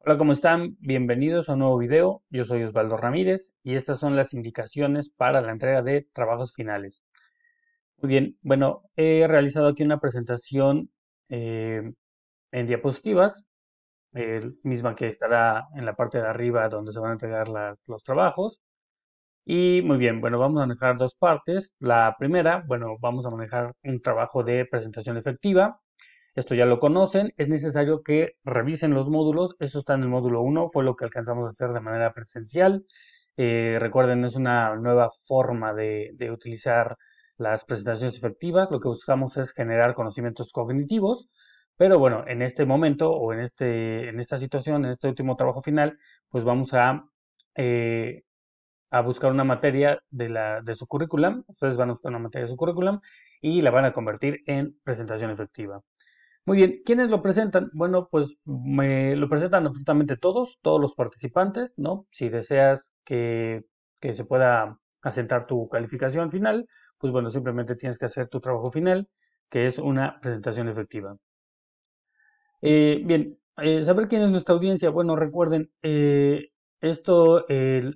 Hola, ¿cómo están? Bienvenidos a un nuevo video. Yo soy Osvaldo Ramírez y estas son las indicaciones para la entrega de trabajos finales. Muy bien, bueno, he realizado aquí una presentación eh, en diapositivas, la misma que estará en la parte de arriba donde se van a entregar los trabajos. Y muy bien, bueno, vamos a manejar dos partes. La primera, bueno, vamos a manejar un trabajo de presentación efectiva esto ya lo conocen, es necesario que revisen los módulos, eso está en el módulo 1, fue lo que alcanzamos a hacer de manera presencial. Eh, recuerden, es una nueva forma de, utilizar las presentaciones efectivas, lo que buscamos es generar conocimientos cognitivos, pero bueno, en este momento o en, este, en esta situación, en este último trabajo final, pues vamos a, eh, a buscar una materia de, de su currículum. Ustedes van a buscar una materia de su currículum y la van a convertir en presentación efectiva. Muy bien, ¿quiénes lo presentan? Bueno, pues me lo presentan absolutamente todos, todos los participantes, ¿no? Si deseas que, se pueda asentar tu calificación final, pues bueno, simplemente tienes que hacer tu trabajo final, que es una presentación efectiva. Eh, bien, eh, saber quién es nuestra audiencia. Bueno, recuerden, eh, esto esto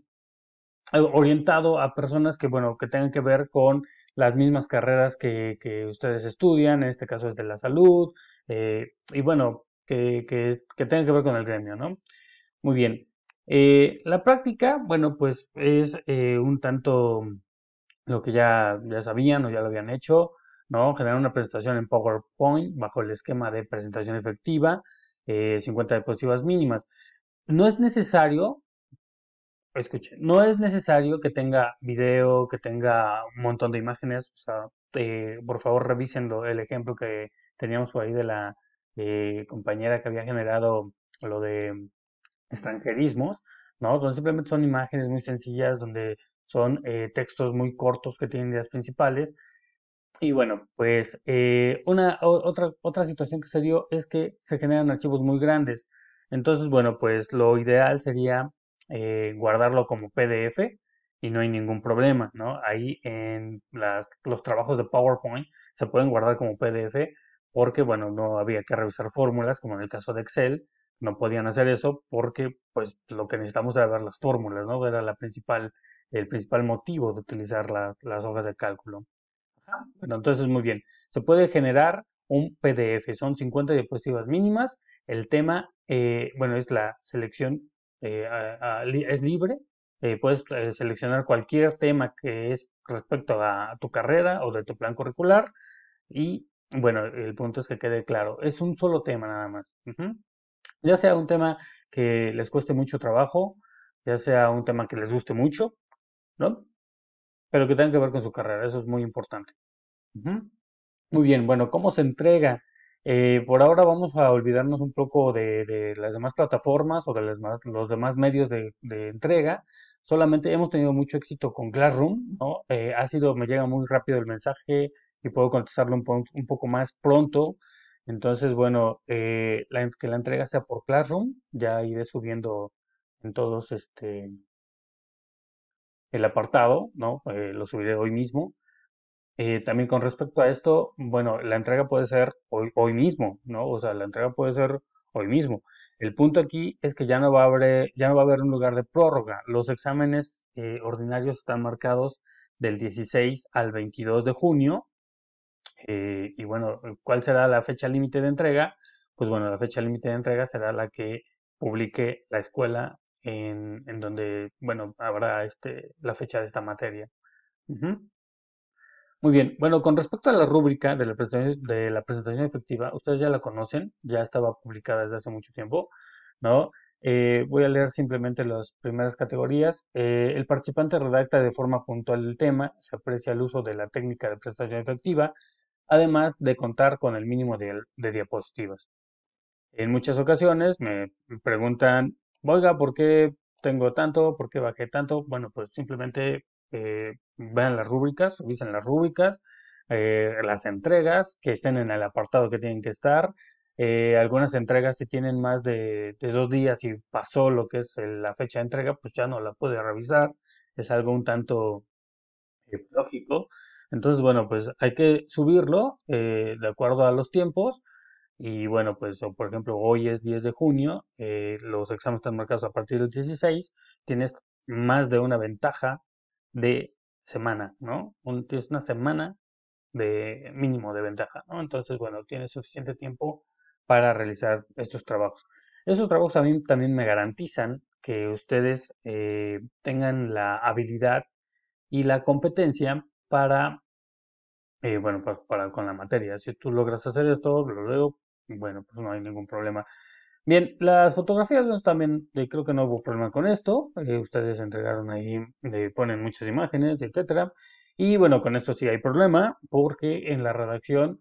orientado a personas que, bueno, que tengan que ver con las mismas carreras que, que ustedes estudian, en este caso es de la salud, eh, y bueno, que, que, tenga que ver con el gremio, ¿no? Muy bien. Eh, la práctica, bueno, pues es eh, un tanto lo que ya, ya sabían o ya lo habían hecho, ¿no? Generar una presentación en PowerPoint bajo el esquema de presentación efectiva, 50 diapositivas mínimas. No es necesario, escuchen, no es necesario que tenga video, que tenga un montón de imágenes, o sea, por favor revisen el ejemplo que, teníamos por ahí de la eh, compañera que había generado lo de extranjerismos, ¿no? Donde simplemente son imágenes muy sencillas, donde son eh, textos muy cortos que tienen ideas principales. Y bueno, pues eh, una, otra, otra situación que se dio es que se generan archivos muy grandes. Entonces, bueno, pues lo ideal sería guardarlo como PDF y no hay ningún problema, ¿no? Ahí en los trabajos de PowerPoint se pueden guardar como PDF porque, bueno, no había que revisar fórmulas, como en el caso de Excel, no podían hacer eso porque, pues, lo que necesitamos era ver las fórmulas, ¿no? Era la principal, el principal motivo de utilizar las, hojas de cálculo. Bueno, entonces, muy bien. Se puede generar un PDF, son 50 diapositivas mínimas. El tema, eh, bueno, es la selección, eh, es libre, eh, puedes seleccionar cualquier tema que es respecto a, tu carrera o de tu plan curricular y bueno, el punto es que quede claro, es un solo tema nada más. Ya sea un tema que les cueste mucho trabajo, ya sea un tema que les guste mucho, ¿no? Pero que tenga que ver con su carrera, eso es muy importante. Muy bien, bueno, ¿cómo se entrega? Eh, por ahora vamos a olvidarnos un poco de, las demás plataformas o de los demás medios de, entrega. Solamente hemos tenido mucho éxito con Classroom, ¿no? Eh, ha sido, me llega muy rápido el mensaje, y puedo contestarlo un, un poco más pronto. Entonces, bueno, eh, que la entrega sea por Classroom, ya iré subiendo en todos este el apartado, ¿no? Eh, lo subiré hoy mismo. Eh, también con respecto a esto, bueno, la entrega puede ser hoy, hoy, mismo, ¿no? O sea, la entrega puede ser hoy mismo. El punto aquí es que ya no va a haber, ya no va a haber un lugar de prórroga. Los exámenes ordinarios están marcados del 16 al 22 de junio eh, y bueno, ¿cuál será la fecha límite de entrega? Pues bueno, la fecha límite de entrega será la que publique la escuela en, en donde, bueno, habrá este, la fecha de esta materia. Muy bien, bueno, con respecto a la rúbrica de la, presentación, efectiva, ustedes ya la conocen, ya estaba publicada desde hace mucho tiempo, ¿no? Eh, voy a leer simplemente las primeras categorías. Eh, el participante redacta de forma puntual el tema, se aprecia el uso de la técnica de presentación efectiva, además de contar con el mínimo de, diapositivas. En muchas ocasiones me preguntan, oiga, ¿por qué tengo tanto? ¿Por qué bajé tanto? Bueno, pues simplemente eh, vean las rúbricas, revisen las rúbricas, eh, las entregas que estén en el apartado que tienen que estar. Eh, algunas entregas si tienen más de, de, dos días y pasó lo que es la fecha de entrega, pues ya no la puede revisar. Es algo un tanto lógico. Entonces, bueno, pues hay que subirlo eh, de acuerdo a los tiempos. Y bueno, pues por ejemplo, hoy es 10 de junio, eh, los exámenes están marcados a partir del 16, tienes más de una ventaja de semana, ¿no? tienes una semana de mínimo de ventaja, ¿no? Entonces, bueno, tienes suficiente tiempo para realizar estos trabajos. Esos trabajos a también me garantizan que ustedes eh, tengan la habilidad y la competencia para, eh, bueno, pues para con la materia. Si tú logras hacer esto, lo leo, bueno, pues no hay ningún problema. Bien, las fotografías también eh, creo que no hubo problema con esto. Eh, ustedes entregaron ahí, le ponen muchas imágenes, etcétera. Y bueno, con esto sí hay problema, porque en la redacción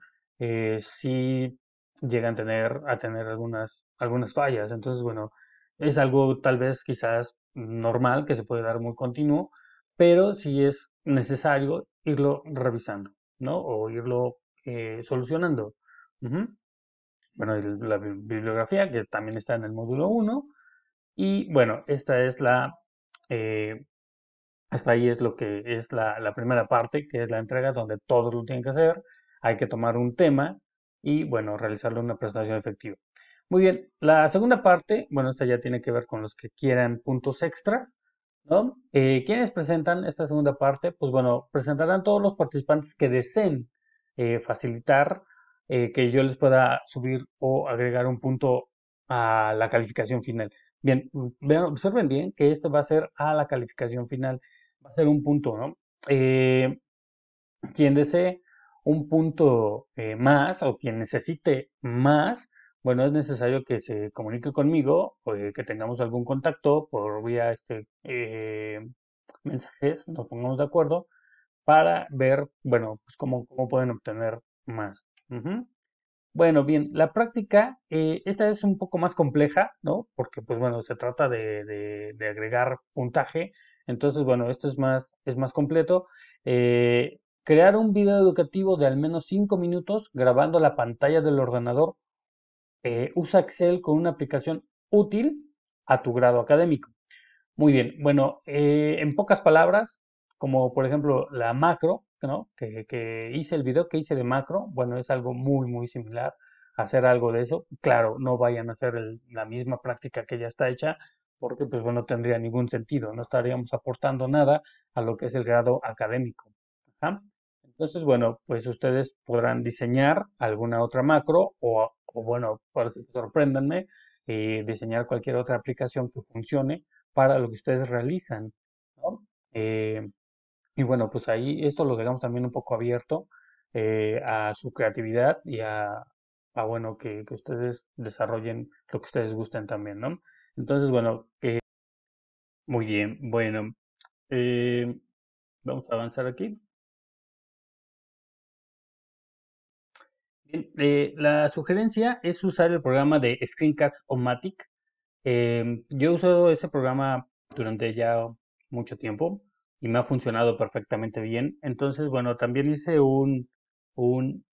sí llegan a tener, a tener algunas, algunas fallas. Entonces, bueno, es algo tal vez quizás normal que se puede dar muy continuo, pero si es necesario irlo revisando, ¿no? O irlo eh, solucionando. Bueno, la bibliografía, que también está en el módulo 1. Y bueno, esta es la... Eh, hasta ahí es lo que es la, la, primera parte, que es la entrega donde todos lo tienen que hacer. Hay que tomar un tema y, bueno, realizarle una presentación efectiva. Muy bien, la segunda parte, bueno, esta ya tiene que ver con los que quieran puntos extras. ¿no? Eh, ¿Quiénes presentan esta segunda parte? Pues bueno, presentarán todos los participantes que deseen eh, facilitar eh, que yo les pueda subir o agregar un punto a la calificación final. Bien, vean, observen bien que esto va a ser a la calificación final, va a ser un punto, ¿no? quien desee un punto más o quien necesite más, bueno, es necesario que se comunique conmigo o eh, que tengamos algún contacto por vía este, eh, mensajes, nos pongamos de acuerdo para ver, bueno, pues cómo, cómo pueden obtener más. Bueno, bien, la práctica, eh, esta es un poco más compleja, ¿no? Porque, pues bueno, se trata de, agregar puntaje. Entonces, bueno, esto es más, es más completo. crear un video educativo de al menos 5 minutos grabando la pantalla del ordenador eh, usa Excel con una aplicación útil a tu grado académico. Muy bien, bueno, eh, en pocas palabras, como por ejemplo la macro, ¿no? que, hice el video que hice de macro, bueno, es algo muy, muy similar hacer algo de eso. Claro, no vayan a hacer la misma práctica que ya está hecha, porque pues bueno, tendría ningún sentido, no estaríamos aportando nada a lo que es el grado académico. Entonces, bueno, pues ustedes podrán diseñar alguna otra macro o, bueno, sorpréndanme, eh, diseñar cualquier otra aplicación que funcione para lo que ustedes realizan. Eh, y bueno, pues ahí esto lo dejamos también un poco abierto eh, a su creatividad y a, bueno, que, que, ustedes desarrollen lo que ustedes gusten también, ¿no? Entonces, bueno, muy bien, bueno, vamos a avanzar aquí. Eh, la sugerencia es usar el programa de Screencast o Matic. Em, yo he usado ese programa durante ya mucho tiempo y me ha funcionado perfectamente bien. Entonces, bueno, también hice un, un,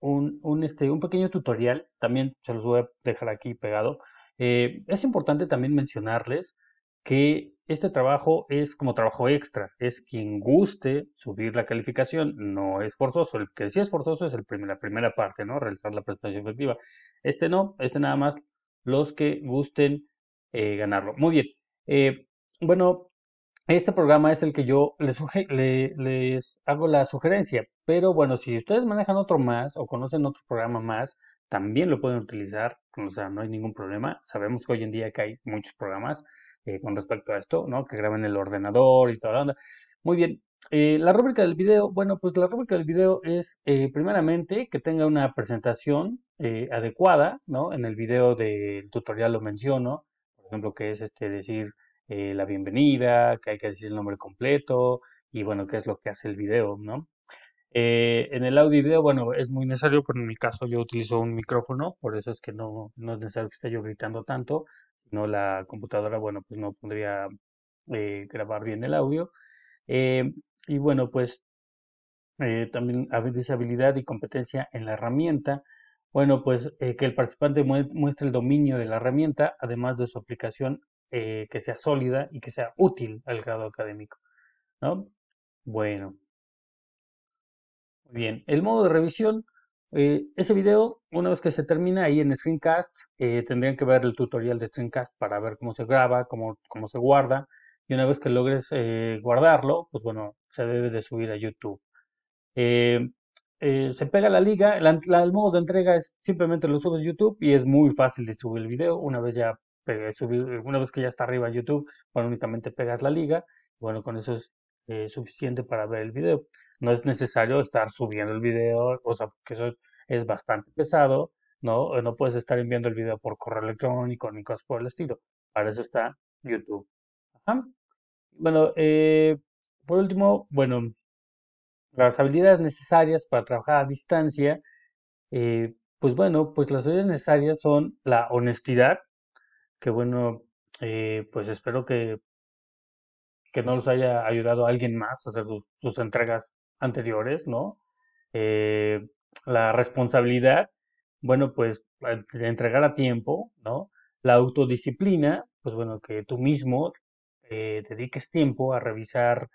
un, este, un pequeño tutorial. También se los voy a dejar aquí pegado. Eh, es importante también mencionarles que este trabajo es como trabajo extra, es quien guste subir la calificación, no es forzoso, el que sí es forzoso es el la primera parte, ¿no? Realizar la prestación efectiva. Este no, este nada más los que gusten eh, ganarlo. Muy bien, eh, bueno, este programa es el que yo les, les hago la sugerencia, pero bueno, si ustedes manejan otro más o conocen otro programa más, también lo pueden utilizar, o sea, no hay ningún problema. Sabemos que hoy en día que hay muchos programas eh, con respecto a esto, ¿no? Que graben el ordenador y toda la onda. Muy bien. Eh, la rúbrica del video, bueno, pues la rúbrica del video es eh, primeramente que tenga una presentación adecuada, ¿no? En el video del tutorial lo menciono, por ejemplo, que es este decir la bienvenida, que hay que decir el nombre completo y bueno, qué es lo que hace el video, ¿no? en el audio y video, bueno, es muy necesario, pero en mi caso yo utilizo un micrófono, por eso es que no, no es necesario que esté yo gritando tanto no la computadora, bueno, pues no podría eh, grabar bien el audio. Eh, y bueno, pues eh, también hay habilidad y competencia en la herramienta. Bueno, pues que el participante muestre el dominio de la herramienta, además de su aplicación que sea sólida y que sea útil al grado académico. ¿no? Bueno. Bien, el modo de revisión eh, ese video, una vez que se termina ahí en Screencast, eh, tendrían que ver el tutorial de Screencast para ver cómo se graba, cómo, cómo se guarda. Y una vez que logres eh, guardarlo, pues bueno, se debe de subir a YouTube. se pega la liga, el modo de entrega es simplemente lo subes a YouTube y es muy fácil de subir el video. Una vez ya una vez que ya está arriba YouTube, bueno, únicamente pegas la liga. Bueno, con eso es suficiente para ver el video no es necesario estar subiendo el video, o sea, porque eso es bastante pesado, ¿no? No puedes estar enviando el video por correo electrónico ni cosas por el estilo. Para eso está YouTube. Bueno, eh, por último, bueno, las habilidades necesarias para trabajar a distancia, eh, pues bueno, pues las habilidades necesarias son la honestidad, que bueno, eh, pues espero que, que no los haya ayudado a alguien más a hacer sus entregas anteriores, ¿no? Eh, la responsabilidad, bueno, pues eh, de entregar a tiempo, ¿no? La autodisciplina, pues bueno, que tú mismo eh, dediques tiempo a revisar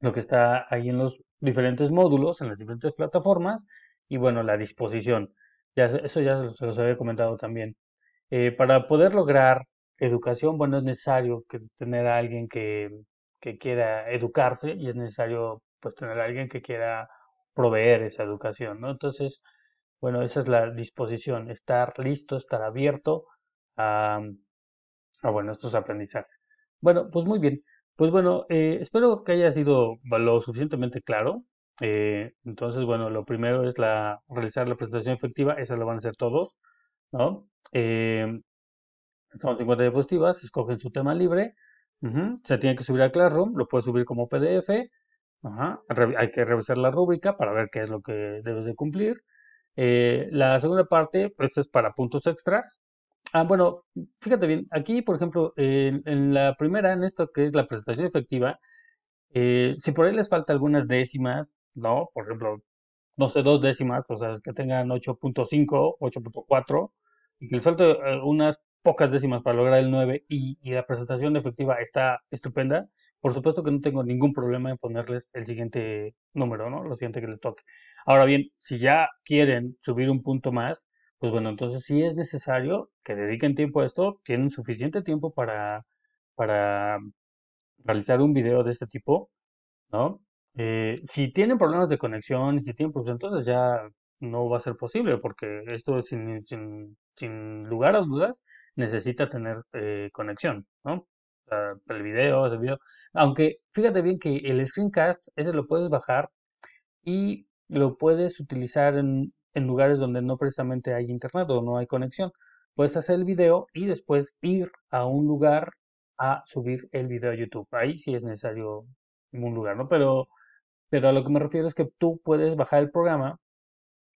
lo que está ahí en los diferentes módulos, en las diferentes plataformas, y bueno, la disposición. Ya, eso ya se los había comentado también. para poder lograr educación, bueno, es necesario que tener a alguien que, que quiera educarse y es necesario pues tener a alguien que quiera proveer esa educación, ¿no? Entonces, bueno, esa es la disposición, estar listo, estar abierto a, a bueno, estos aprendizajes. Bueno, pues muy bien. Pues bueno, eh, espero que haya sido lo suficientemente claro. Eh, entonces, bueno, lo primero es la realizar la presentación efectiva, esa lo van a hacer todos, ¿no? Eh, son 50 diapositivas, escogen su tema libre, se tiene que subir a Classroom, lo puedes subir como PDF. Hay que revisar la rúbrica para ver qué es lo que debes de cumplir. Eh, la segunda parte, pues es para puntos extras. Ah, bueno, fíjate bien, aquí, por ejemplo, en la primera, en esto que es la presentación efectiva, eh, si por ahí les falta algunas décimas, ¿no? Por ejemplo, no sé, dos décimas, o sea, que tengan 8.5, 8.4, y que les falte eh, unas pocas décimas para lograr el 9 y, la presentación efectiva está estupenda, por supuesto que no tengo ningún problema en ponerles el siguiente número, ¿no? Lo siguiente que les toque. Ahora bien, si ya quieren subir un punto más, pues bueno, entonces sí es necesario que dediquen tiempo a esto, tienen suficiente tiempo para, para realizar un video de este tipo, ¿no? Eh, si tienen problemas de conexión, si tienen, problemas, entonces ya no va a ser posible, porque esto es sin, sin lugar a dudas necesita tener eh, conexión, ¿no? Para ah, el video, el video. Aunque fíjate bien que el screencast, ese lo puedes bajar y lo puedes utilizar en, lugares donde no precisamente hay internet o no hay conexión. Puedes hacer el video y después ir a un lugar a subir el video a YouTube. Ahí sí es necesario un lugar, ¿no? Pero, pero a lo que me refiero es que tú puedes bajar el programa,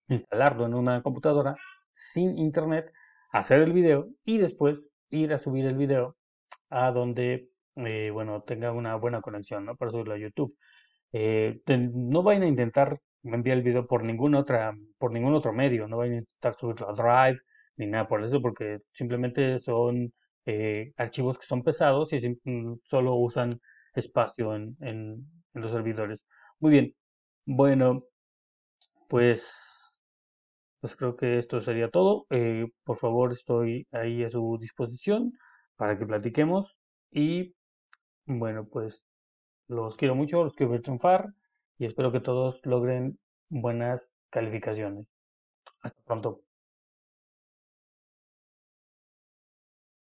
instalarlo en una computadora sin internet hacer el video y después ir a subir el video a donde, eh, bueno, tenga una buena conexión, ¿no? Para subirlo a YouTube. Eh, no vayan a intentar enviar el video por ningún, otra, por ningún otro medio, no vayan a intentar subirlo a Drive ni nada por eso, porque simplemente son eh, archivos que son pesados y solo usan espacio en, en los servidores. Muy bien, bueno, pues pues creo que esto sería todo. Eh, por favor, estoy ahí a su disposición para que platiquemos. Y bueno, pues los quiero mucho, los quiero ver triunfar y espero que todos logren buenas calificaciones. Hasta pronto.